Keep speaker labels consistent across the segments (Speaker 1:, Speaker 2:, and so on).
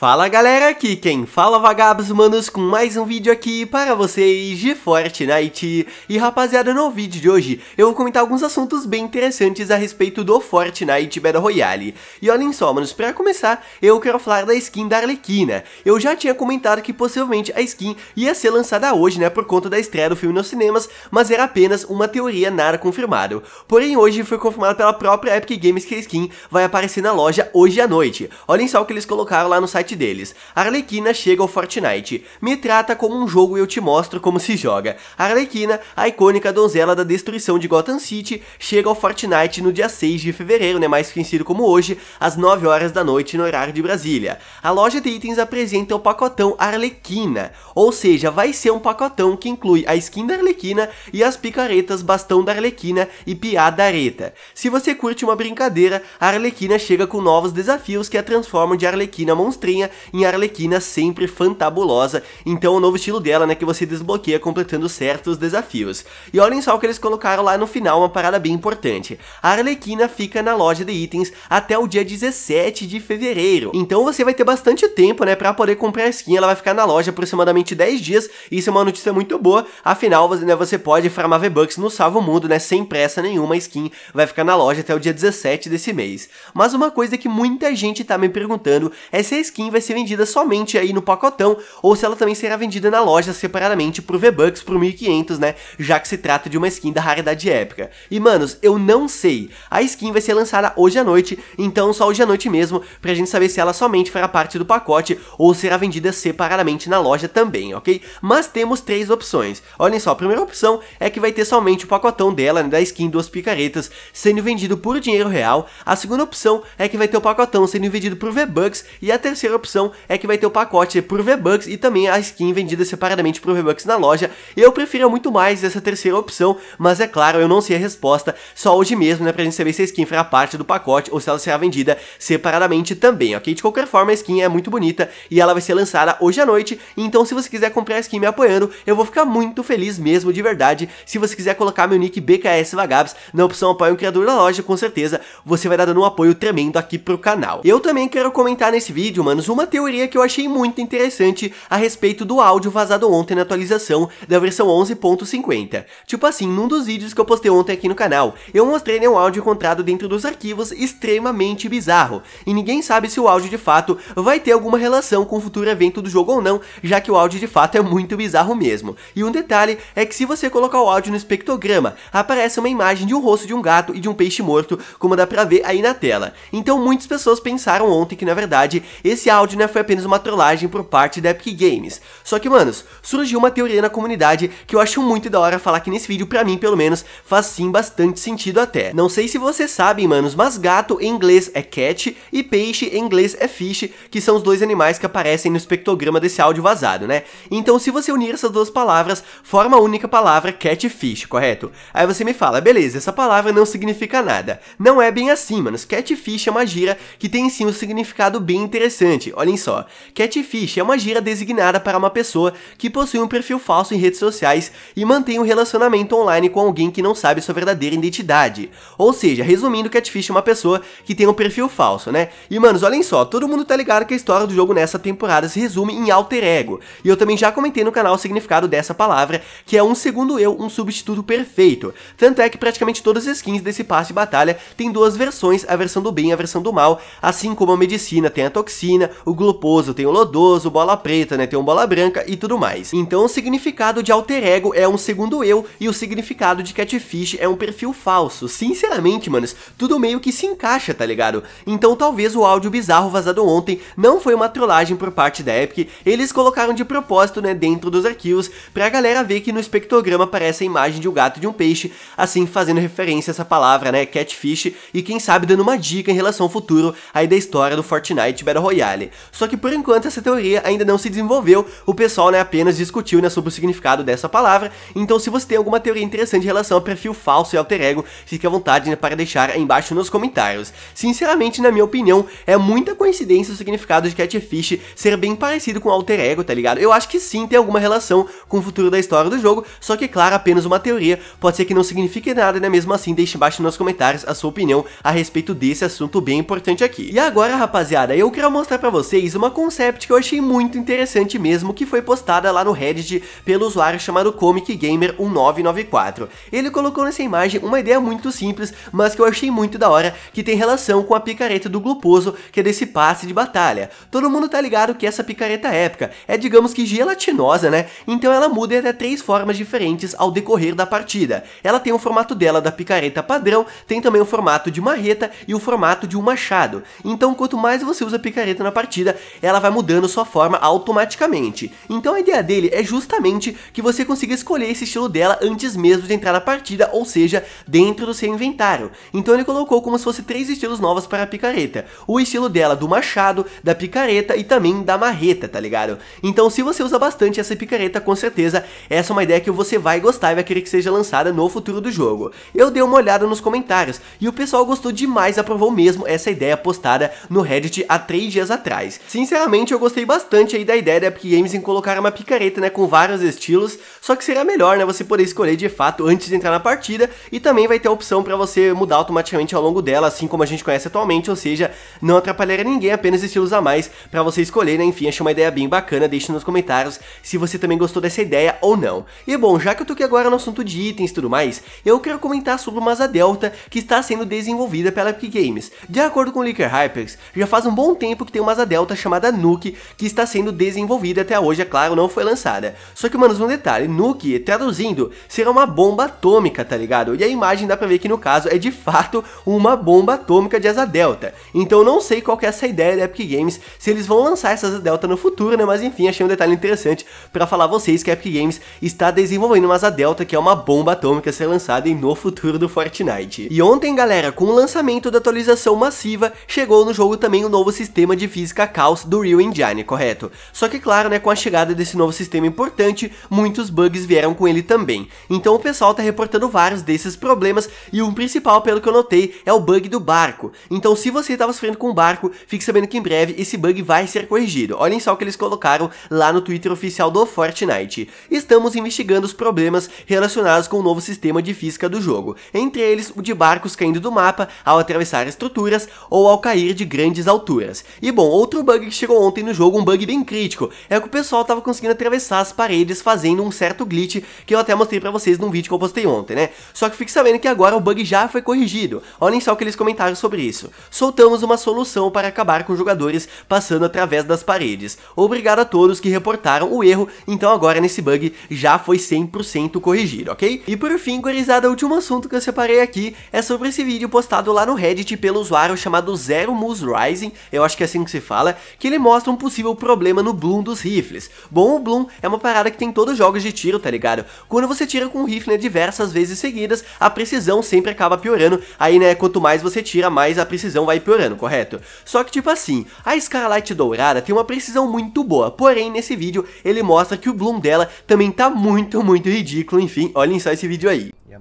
Speaker 1: Fala galera, aqui quem fala vagabos manos com mais um vídeo aqui para vocês de Fortnite E rapaziada, no vídeo de hoje eu vou comentar alguns assuntos bem interessantes a respeito do Fortnite Battle Royale E olhem só manos, para começar eu quero falar da skin da Arlequina Eu já tinha comentado que possivelmente a skin ia ser lançada hoje né, por conta da estreia do filme nos cinemas Mas era apenas uma teoria nada confirmado Porém hoje foi confirmado pela própria Epic Games que a skin vai aparecer na loja hoje à noite Olhem só o que eles colocaram lá no site deles. Arlequina chega ao Fortnite. Me trata como um jogo e eu te mostro como se joga. Arlequina, a icônica donzela da destruição de Gotham City, chega ao Fortnite no dia 6 de fevereiro, né, mais conhecido como hoje, às 9 horas da noite no horário de Brasília. A loja de itens apresenta o pacotão Arlequina, ou seja, vai ser um pacotão que inclui a skin da Arlequina e as picaretas Bastão da Arlequina e Piá da Areta. Se você curte uma brincadeira, a Arlequina chega com novos desafios que a transformam de Arlequina monstrinha roupinha em Arlequina sempre fantabulosa, então é o novo estilo dela, né, que você desbloqueia completando certos desafios. E olhem só o que eles colocaram lá no final, uma parada bem importante. A Arlequina fica na loja de itens até o dia 17 de fevereiro, então você vai ter bastante tempo, né, pra poder comprar a skin, ela vai ficar na loja aproximadamente 10 dias, isso é uma notícia muito boa, afinal, né, você pode farmar V-Bucks no Salvo Mundo, né, sem pressa nenhuma, a skin vai ficar na loja até o dia 17 desse mês. Mas uma coisa que muita gente tá me perguntando é se a skin vai ser vendida somente aí no pacotão, ou se ela também será vendida na loja separadamente por V-Bucks por 1500, né, já que se trata de uma skin da raridade épica. E manos, eu não sei, a skin vai ser lançada hoje à noite, então só hoje à noite mesmo, pra gente saber se ela somente fará parte do pacote ou será vendida separadamente na loja também, ok? Mas temos três opções, olhem só, a primeira opção é que vai ter somente o pacotão dela, né, da skin duas picaretas, sendo vendido por dinheiro real, a segunda opção é que vai ter o pacotão sendo vendido por V-Bucks, e a terceira opção é que vai ter o pacote por V-Bucks e também a skin vendida separadamente por V-Bucks na loja. Eu prefiro muito mais essa terceira opção, mas é claro, eu não sei a resposta só hoje mesmo, né, pra gente saber se a skin fará parte do pacote ou se ela será vendida separadamente também, ok? De qualquer forma, a skin é muito bonita e ela vai ser lançada hoje à noite, então se você quiser comprar a skin me apoiando, eu vou ficar muito feliz mesmo, de verdade. Se você quiser colocar meu nick BKS Vagabs na opção apoio o criador da loja, com certeza você vai dar dando um apoio tremendo aqui pro canal. Eu também quero comentar nesse vídeo, mano, menos uma teoria que eu achei muito interessante a respeito do áudio vazado ontem na atualização da versão 11.50. Tipo assim, num dos vídeos que eu postei ontem aqui no canal, eu mostrei né, um áudio encontrado dentro dos arquivos extremamente bizarro, e ninguém sabe se o áudio de fato vai ter alguma relação com o futuro evento do jogo ou não, já que o áudio de fato é muito bizarro mesmo. E um detalhe é que se você colocar o áudio no espectrograma, aparece uma imagem de um rosto de um gato e de um peixe morto, como dá pra ver aí na tela. Então muitas pessoas pensaram ontem que na verdade esse esse áudio, né, foi apenas uma trollagem por parte da Epic Games. Só que, manos, surgiu uma teoria na comunidade que eu acho muito da hora falar aqui nesse vídeo, pra mim, pelo menos, faz sim bastante sentido até. Não sei se vocês sabem, manos, mas gato em inglês é cat e peixe em inglês é fish, que são os dois animais que aparecem no espectrograma desse áudio vazado, né? Então, se você unir essas duas palavras, forma a única palavra catfish, correto? Aí você me fala, beleza, essa palavra não significa nada. Não é bem assim, manos. Catfish é uma gira que tem sim um significado bem interessante olhem só. Catfish é uma gira designada para uma pessoa que possui um perfil falso em redes sociais e mantém um relacionamento online com alguém que não sabe sua verdadeira identidade. Ou seja, resumindo, Catfish é uma pessoa que tem um perfil falso, né? E manos, olhem só, todo mundo tá ligado que a história do jogo nessa temporada se resume em alter ego. E eu também já comentei no canal o significado dessa palavra, que é um segundo eu, um substituto perfeito. Tanto é que praticamente todas as skins desse passe de batalha têm duas versões, a versão do bem e a versão do mal, assim como a medicina tem a toxina, o Gloposo tem o Lodoso, Bola Preta, né, tem o Bola Branca e tudo mais. Então o significado de alter ego é um segundo eu e o significado de catfish é um perfil falso. Sinceramente, manos, tudo meio que se encaixa, tá ligado? Então talvez o áudio bizarro vazado ontem não foi uma trollagem por parte da Epic, eles colocaram de propósito, né, dentro dos arquivos, pra galera ver que no espectrograma aparece a imagem de um gato e de um peixe, assim fazendo referência a essa palavra, né, catfish, e quem sabe dando uma dica em relação ao futuro aí da história do Fortnite Battle Royale. Vale. Só que por enquanto essa teoria ainda não se desenvolveu, o pessoal né, apenas discutiu né, sobre o significado dessa palavra, então se você tem alguma teoria interessante em relação a perfil falso e alter ego, fique à vontade né, para deixar aí embaixo nos comentários. Sinceramente, na minha opinião, é muita coincidência o significado de Catfish ser bem parecido com alter ego, tá ligado? Eu acho que sim tem alguma relação com o futuro da história do jogo, só que claro, apenas uma teoria, pode ser que não signifique nada, né? Mesmo assim, deixe embaixo nos comentários a sua opinião a respeito desse assunto bem importante aqui. E agora, rapaziada, eu quero mostrar pra para vocês uma concept que eu achei muito interessante mesmo, que foi postada lá no Reddit pelo usuário chamado Comic Gamer 1994. Ele colocou nessa imagem uma ideia muito simples, mas que eu achei muito da hora, que tem relação com a picareta do Gluposo, que é desse passe de batalha. Todo mundo tá ligado que essa picareta é épica é, digamos que gelatinosa, né? Então ela muda até três formas diferentes ao decorrer da partida. Ela tem o formato dela da picareta padrão, tem também o formato de marreta e o formato de um machado. Então quanto mais você usa picareta na partida, ela vai mudando sua forma automaticamente. Então a ideia dele é justamente que você consiga escolher esse estilo dela antes mesmo de entrar na partida, ou seja, dentro do seu inventário. Então ele colocou como se fosse três estilos novos para a picareta. O estilo dela do machado, da picareta e também da marreta, tá ligado? Então se você usa bastante essa picareta, com certeza essa é uma ideia que você vai gostar e vai querer que seja lançada no futuro do jogo. Eu dei uma olhada nos comentários e o pessoal gostou demais, aprovou mesmo essa ideia postada no Reddit há três dias atrás atrás. Sinceramente, eu gostei bastante aí da ideia da Epic Games em colocar uma picareta, né, com vários estilos, só que seria melhor, né, você poder escolher de fato antes de entrar na partida e também vai ter a opção para você mudar automaticamente ao longo dela, assim como a gente conhece atualmente, ou seja, não atrapalharia ninguém, apenas estilos a mais para você escolher, né, enfim, achei uma ideia bem bacana, deixe nos comentários se você também gostou dessa ideia ou não. E bom, já que eu aqui agora no assunto de itens e tudo mais, eu quero comentar sobre uma asa delta que está sendo desenvolvida pela Epic Games. De acordo com o Leaker Hypers, já faz um bom tempo que tem uma asa asa delta chamada Nuke, que está sendo desenvolvida até hoje, é claro, não foi lançada. Só que, mano, um detalhe, Nuke, traduzindo, será uma bomba atômica, tá ligado? E a imagem dá pra ver que no caso é de fato uma bomba atômica de asa delta. Então não sei qual que é essa ideia da Epic Games, se eles vão lançar essa asa delta no futuro, né? Mas enfim, achei um detalhe interessante para falar a vocês que a Epic Games está desenvolvendo uma asa delta, que é uma bomba atômica a ser lançada em no futuro do Fortnite. E ontem, galera, com o lançamento da atualização massiva, chegou no jogo também o um novo sistema de física Chaos do Real Engine, correto? Só que claro, né, com a chegada desse novo sistema importante, muitos bugs vieram com ele também. Então o pessoal tá reportando vários desses problemas e um principal, pelo que eu notei, é o bug do barco. Então se você tava tá sofrendo com o barco, fique sabendo que em breve esse bug vai ser corrigido. Olhem só o que eles colocaram lá no Twitter oficial do Fortnite. Estamos investigando os problemas relacionados com o novo sistema de física do jogo, entre eles o de barcos caindo do mapa ao atravessar estruturas ou ao cair de grandes alturas. E bom, outro bug que chegou ontem no jogo, um bug bem crítico, é que o pessoal tava conseguindo atravessar as paredes fazendo um certo glitch que eu até mostrei pra vocês num vídeo que eu postei ontem, né? Só que fique sabendo que agora o bug já foi corrigido, olhem só o que eles comentaram sobre isso. Soltamos uma solução para acabar com jogadores passando através das paredes. Obrigado a todos que reportaram o erro, então agora nesse bug já foi 100% corrigido, ok? E por fim, gurizada, o último assunto que eu separei aqui é sobre esse vídeo postado lá no Reddit pelo usuário chamado Zero Moose Rising, eu acho que é assim que se se fala, que ele mostra um possível problema no Bloom dos rifles. Bom, o Bloom é uma parada que tem em todos os jogos de tiro, tá ligado? Quando você tira com o rifle diversas vezes seguidas, a precisão sempre acaba piorando, aí né, quanto mais você tira, mais a precisão vai piorando, correto? Só que tipo assim, a Scarlight Dourada tem uma precisão muito boa, porém nesse vídeo ele mostra que o Bloom dela também tá muito, muito ridículo, enfim, olhem só esse vídeo aí. Yeah,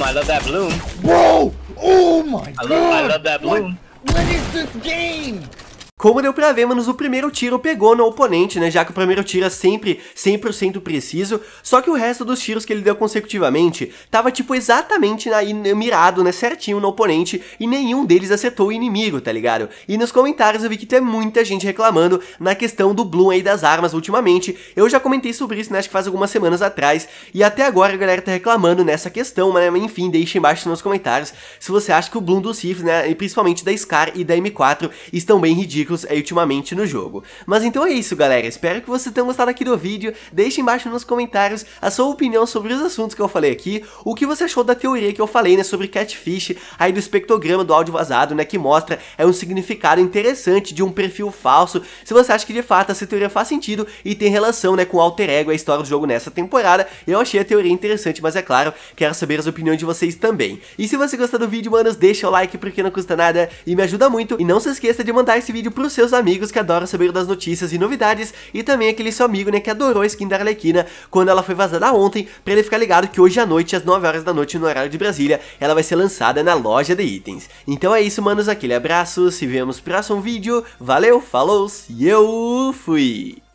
Speaker 1: Bloom. I love that bloom. Whoa! Oh my I god! Love, I love that bloom. What, what is this game? Como deu pra ver, manos, o primeiro tiro pegou no oponente, né? Já que o primeiro tiro é sempre 100% preciso, só que o resto dos tiros que ele deu consecutivamente tava, tipo, exatamente na, né, mirado, né? Certinho no oponente e nenhum deles acertou o inimigo, tá ligado? E nos comentários eu vi que tem muita gente reclamando na questão do Bloom aí das armas ultimamente. Eu já comentei sobre isso, né? Acho que faz algumas semanas atrás e até agora a galera tá reclamando nessa questão, mas né? enfim, deixa embaixo nos comentários se você acha que o Bloom dos Riffs, né? E principalmente da SCAR e da M4 estão bem ridículos aí ultimamente no jogo. Mas então é isso, galera. Espero que vocês tenham gostado aqui do vídeo. Deixe embaixo nos comentários a sua opinião sobre os assuntos que eu falei aqui, o que você achou da teoria que eu falei, né, sobre catfish, aí do espectrograma do áudio vazado, né, que mostra é um significado interessante de um perfil falso. Se você acha que de fato essa teoria faz sentido e tem relação, né, com o alter ego, a história do jogo nessa temporada, eu achei a teoria interessante, mas é claro, quero saber as opiniões de vocês também. E se você gostou do vídeo, manos, deixa o like porque não custa nada e me ajuda muito. E não se esqueça de mandar esse vídeo pro pros seus amigos que adoram saber das notícias e novidades, e também aquele seu amigo, né, que adorou a skin da Arlequina quando ela foi vazada ontem, pra ele ficar ligado que hoje à noite, às 9 horas da noite, no horário de Brasília, ela vai ser lançada na loja de itens. Então é isso, manos, aquele abraço, se vemos no próximo vídeo, valeu, falou, e eu fui!